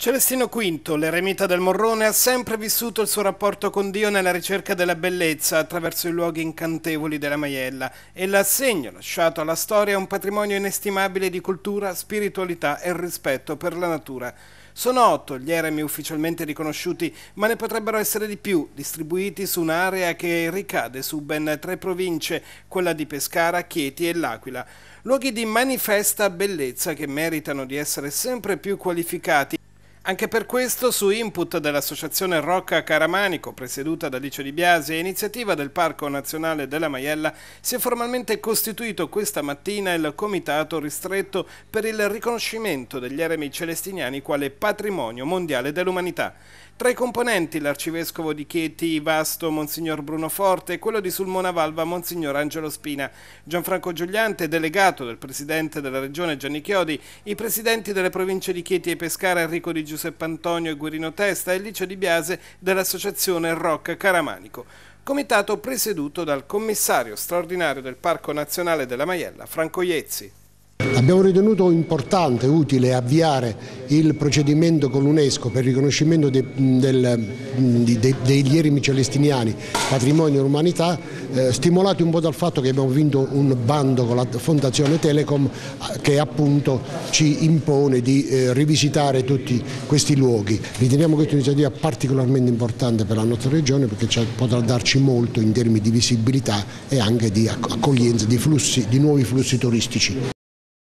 Celestino V, l'eremita del Morrone, ha sempre vissuto il suo rapporto con Dio nella ricerca della bellezza attraverso i luoghi incantevoli della Maiella e l'assegno lasciato alla storia è un patrimonio inestimabile di cultura, spiritualità e rispetto per la natura. Sono otto gli eremi ufficialmente riconosciuti, ma ne potrebbero essere di più, distribuiti su un'area che ricade su ben tre province, quella di Pescara, Chieti e L'Aquila. Luoghi di manifesta bellezza che meritano di essere sempre più qualificati anche per questo, su input dell'Associazione Rocca Caramanico, presieduta da Alice Di Biasi e iniziativa del Parco Nazionale della Maiella, si è formalmente costituito questa mattina il Comitato Ristretto per il riconoscimento degli eremi celestiniani quale patrimonio mondiale dell'umanità. Tra i componenti l'arcivescovo di Chieti Vasto, Monsignor Bruno Forte e quello di Sulmona Valva, Monsignor Angelo Spina, Gianfranco Giuliante, delegato del Presidente della Regione Gianni Chiodi, i Presidenti delle province di Chieti e Pescara Enrico Di Giuseppe, Giuseppe Antonio e Guerino Testa e Licio Di Biase dell'associazione Rock Caramanico, comitato presieduto dal commissario straordinario del Parco Nazionale della Maiella, Franco Iezzi. Abbiamo ritenuto importante e utile avviare il procedimento con l'UNESCO per il riconoscimento dei, del, dei, degli eremi celestiniani patrimonio dell'umanità, eh, stimolati un po' dal fatto che abbiamo vinto un bando con la Fondazione Telecom eh, che appunto ci impone di eh, rivisitare tutti questi luoghi. Riteniamo questa iniziativa particolarmente importante per la nostra regione perché potrà darci molto in termini di visibilità e anche di accoglienza di, flussi, di nuovi flussi turistici.